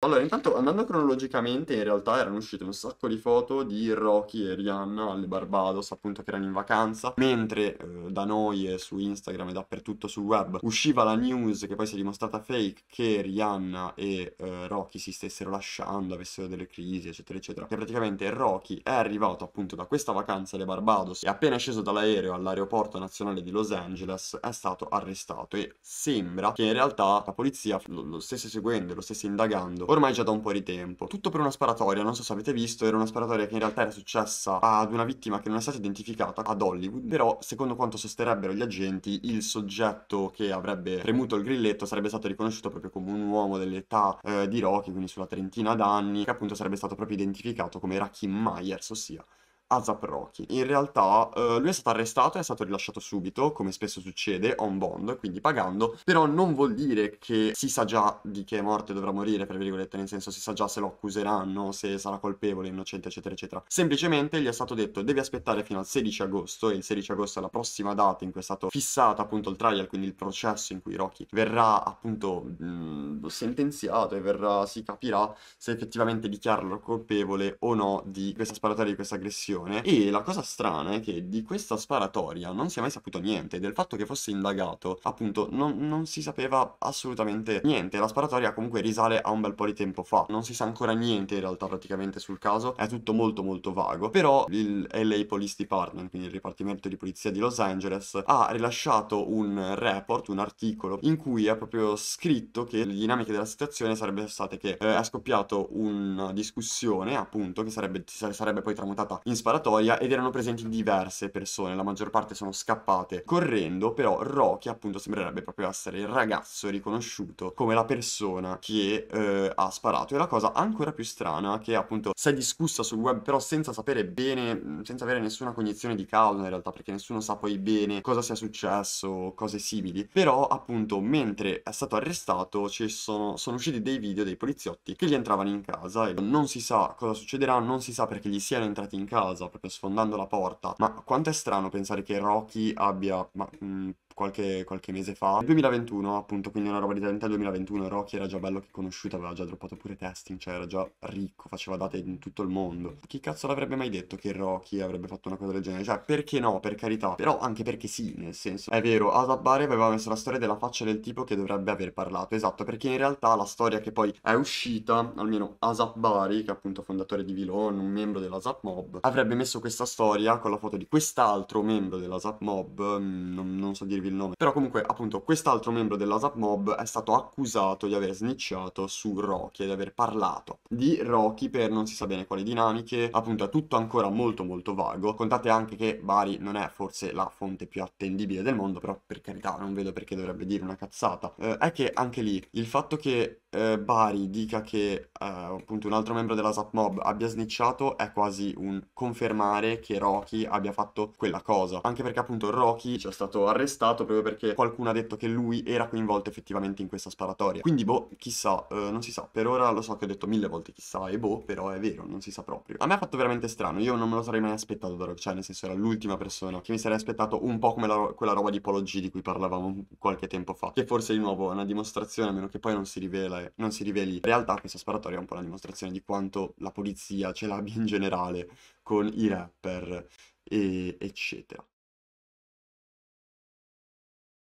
Allora, intanto andando cronologicamente, in realtà erano uscite un sacco di foto di Rocky e Rihanna alle Barbados, appunto che erano in vacanza, mentre eh, da noi e su Instagram e dappertutto sul web usciva la news che poi si è dimostrata fake che Rihanna e eh, Rocky si stessero lasciando, avessero delle crisi, eccetera, eccetera. Che praticamente Rocky è arrivato appunto da questa vacanza alle Barbados e appena sceso dall'aereo all'aeroporto nazionale di Los Angeles è stato arrestato e sembra che in realtà la polizia lo, lo stesse seguendo, lo stesse indagando ormai già da un po' di tempo. Tutto per una sparatoria, non so se avete visto, era una sparatoria che in realtà era successa ad una vittima che non è stata identificata ad Hollywood, però secondo quanto sosterrebbero gli agenti il soggetto che avrebbe premuto il grilletto sarebbe stato riconosciuto proprio come un uomo dell'età eh, di Rocky, quindi sulla trentina d'anni, che appunto sarebbe stato proprio identificato come Rakim Myers, ossia Asap Rocky. In realtà eh, lui è stato arrestato e è stato rilasciato subito, come spesso succede, on bond, quindi pagando, però non vuol dire che si sa già di che è morto e dovrà morire, per virgolette, nel senso si sa già se lo accuseranno, se sarà colpevole, innocente, eccetera, eccetera. Semplicemente gli è stato detto devi aspettare fino al 16 agosto, e il 16 agosto è la prossima data in cui è stato fissato appunto il trial, quindi il processo in cui Rocky verrà appunto mh, mm, sentenziato e verrà, si capirà se effettivamente dichiararlo colpevole o no di questa sparatoria, di questa aggressione situazione e la cosa strana è che di questa sparatoria non si è mai saputo niente, del fatto che fosse indagato appunto non, non si sapeva assolutamente niente, la sparatoria comunque risale a un bel po' di tempo fa, non si sa ancora niente in realtà praticamente sul caso, è tutto molto molto vago, però il LA Police Department, quindi il Dipartimento di Polizia di Los Angeles, ha rilasciato un report, un articolo, in cui ha proprio scritto che le dinamiche della situazione sarebbero state che eh, è scoppiato una discussione appunto che sarebbe, sarebbe poi tramutata in sparatoria sparatoria ed erano presenti diverse persone, la maggior parte sono scappate correndo, però Rocky appunto sembrerebbe proprio essere il ragazzo riconosciuto come la persona che eh, ha sparato. E la cosa ancora più strana che appunto si è discussa sul web però senza sapere bene, senza avere nessuna cognizione di causa in realtà, perché nessuno sa poi bene cosa sia successo, cose simili, però appunto mentre è stato arrestato ci sono, sono usciti dei video dei poliziotti che gli entravano in casa e non si sa cosa succederà, non si sa perché gli siano entrati in casa, casa, proprio sfondando la porta. Ma quanto è strano pensare che Rocky abbia... Ma, mh, mm, qualche, qualche mese fa. Nel 2021, appunto, quindi una roba di talento del 2021, Rocky era già bello che conosciuto, aveva già droppato pure testing, cioè era già ricco, faceva date in tutto il mondo. Chi cazzo l'avrebbe mai detto che Rocky avrebbe fatto una cosa del genere? Cioè, perché no, per carità, però anche perché sì, nel senso. È vero, Asabari aveva messo la storia della faccia del tipo che dovrebbe aver parlato, esatto, perché in realtà la storia che poi è uscita, almeno Asabari, Bari, che è appunto fondatore di Vilon, un membro della Zap Mob, avrebbe messo questa storia con la foto di quest'altro membro della Zap Mob, mm, non, non so dirvi il nome. Però comunque, appunto, quest'altro membro dell'ASAP Mob è stato accusato di aver snitchato su Rocky e di aver parlato di Rocky per non si sa bene quali dinamiche. Appunto, è tutto ancora molto molto vago. Contate anche che Bari non è forse la fonte più attendibile del mondo, però per carità, non vedo perché dovrebbe dire una cazzata. Eh, è che anche lì il fatto che eh, Bari dica che eh, appunto un altro membro della Zapmob abbia snitchato è quasi un confermare che Rocky abbia fatto quella cosa. Anche perché appunto Rocky è stato arrestato proprio perché qualcuno ha detto che lui era coinvolto effettivamente in questa sparatoria. Quindi boh, chissà, eh, non si sa. Per ora lo so che ho detto mille volte chissà e boh, però è vero, non si sa proprio. A me ha fatto veramente strano, io non me lo sarei mai aspettato da Rocky, cioè nel senso era l'ultima persona che mi sarei aspettato un po' come la, quella roba di Polo G di cui parlavamo qualche tempo fa. Che forse di nuovo è una dimostrazione, a meno che poi non si rivela eh, non si riveli. In realtà questa sparatoria è un po' la dimostrazione di quanto la polizia ce l'abbia in generale con i rapper, e eccetera.